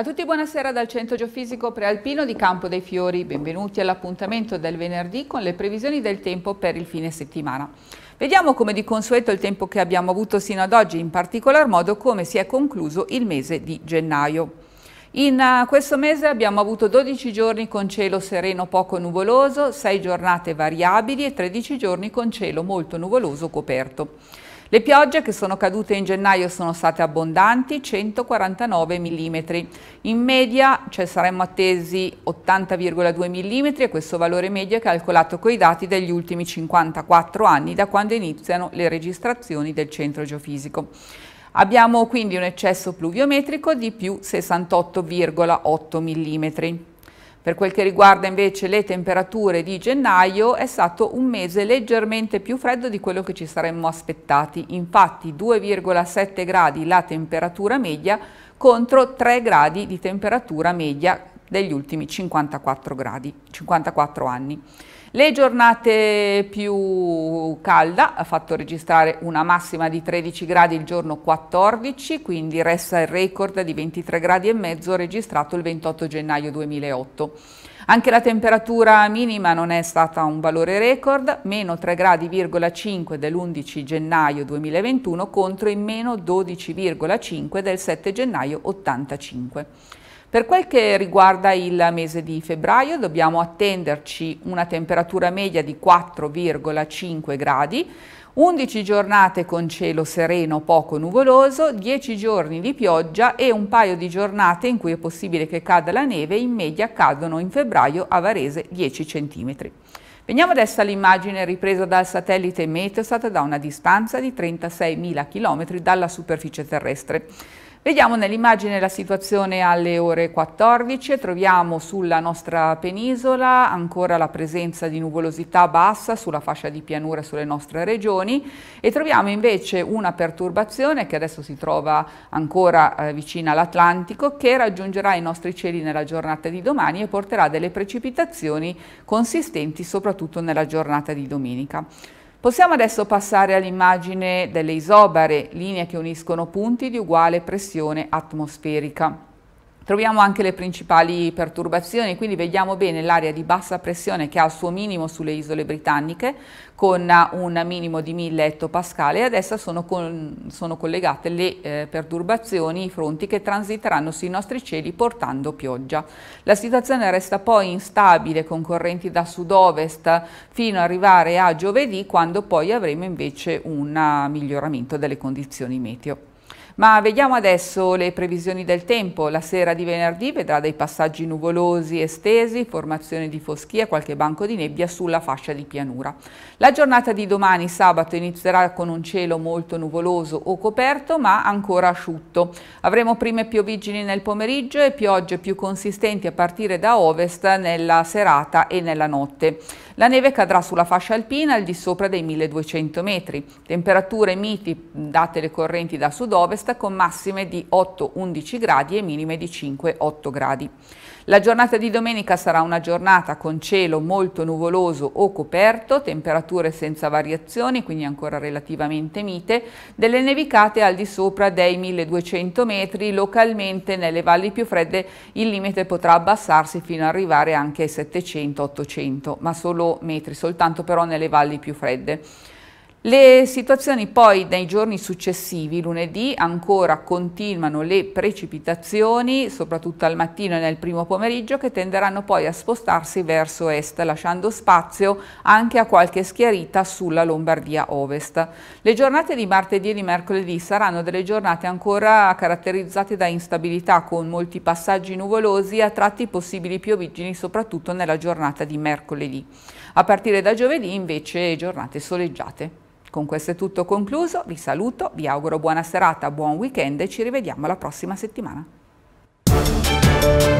A tutti buonasera dal Centro Geofisico Prealpino di Campo dei Fiori. Benvenuti all'appuntamento del venerdì con le previsioni del tempo per il fine settimana. Vediamo come di consueto il tempo che abbiamo avuto sino ad oggi, in particolar modo come si è concluso il mese di gennaio. In eh, questo mese abbiamo avuto 12 giorni con cielo sereno poco nuvoloso, 6 giornate variabili e 13 giorni con cielo molto nuvoloso coperto. Le piogge che sono cadute in gennaio sono state abbondanti, 149 mm. In media cioè, saremmo attesi 80,2 mm e questo valore medio è calcolato con i dati degli ultimi 54 anni da quando iniziano le registrazioni del centro geofisico. Abbiamo quindi un eccesso pluviometrico di più 68,8 mm. Per quel che riguarda invece le temperature di gennaio è stato un mese leggermente più freddo di quello che ci saremmo aspettati, infatti 2,7 gradi la temperatura media contro 3 gradi di temperatura media degli ultimi 54, gradi, 54 anni. Le giornate più calda ha fatto registrare una massima di 13 gradi il giorno 14, quindi resta il record di 23 gradi e mezzo registrato il 28 gennaio 2008. Anche la temperatura minima non è stata un valore record, meno 3,5 gradi dell'11 gennaio 2021 contro i meno 12,5 del 7 gennaio 85. Per quel che riguarda il mese di febbraio dobbiamo attenderci una temperatura media di 4,5 gradi, 11 giornate con cielo sereno poco nuvoloso, 10 giorni di pioggia e un paio di giornate in cui è possibile che cada la neve, in media cadono in febbraio a Varese 10 cm. Veniamo adesso all'immagine ripresa dal satellite Meteosat da una distanza di 36.000 km dalla superficie terrestre. Vediamo nell'immagine la situazione alle ore 14, troviamo sulla nostra penisola ancora la presenza di nuvolosità bassa sulla fascia di pianura sulle nostre regioni e troviamo invece una perturbazione che adesso si trova ancora eh, vicina all'Atlantico che raggiungerà i nostri cieli nella giornata di domani e porterà delle precipitazioni consistenti soprattutto nella giornata di domenica. Possiamo adesso passare all'immagine delle isobare, linee che uniscono punti di uguale pressione atmosferica. Troviamo anche le principali perturbazioni, quindi vediamo bene l'area di bassa pressione che ha il suo minimo sulle isole britanniche con un minimo di 1000 ettopascale e adesso sono, con, sono collegate le eh, perturbazioni, i fronti che transiteranno sui nostri cieli portando pioggia. La situazione resta poi instabile con correnti da sud-ovest fino ad arrivare a giovedì quando poi avremo invece un miglioramento delle condizioni meteo. Ma vediamo adesso le previsioni del tempo. La sera di venerdì vedrà dei passaggi nuvolosi estesi, formazione di foschia, qualche banco di nebbia sulla fascia di pianura. La giornata di domani, sabato, inizierà con un cielo molto nuvoloso o coperto, ma ancora asciutto. Avremo prime pioviggini nel pomeriggio e piogge più consistenti a partire da ovest nella serata e nella notte. La neve cadrà sulla fascia alpina al di sopra dei 1200 metri. Temperature miti, date le correnti da sud-ovest, ovest con massime di 8-11 gradi e minime di 5-8 gradi. La giornata di domenica sarà una giornata con cielo molto nuvoloso o coperto, temperature senza variazioni, quindi ancora relativamente mite, delle nevicate al di sopra dei 1200 metri, localmente nelle valli più fredde il limite potrà abbassarsi fino ad arrivare anche ai 700-800, ma solo metri soltanto però nelle valli più fredde. Le situazioni poi nei giorni successivi, lunedì, ancora continuano le precipitazioni, soprattutto al mattino e nel primo pomeriggio, che tenderanno poi a spostarsi verso est, lasciando spazio anche a qualche schiarita sulla Lombardia ovest. Le giornate di martedì e di mercoledì saranno delle giornate ancora caratterizzate da instabilità, con molti passaggi nuvolosi e a tratti possibili piovigini, soprattutto nella giornata di mercoledì. A partire da giovedì invece giornate soleggiate. Con questo è tutto concluso, vi saluto, vi auguro buona serata, buon weekend e ci rivediamo la prossima settimana.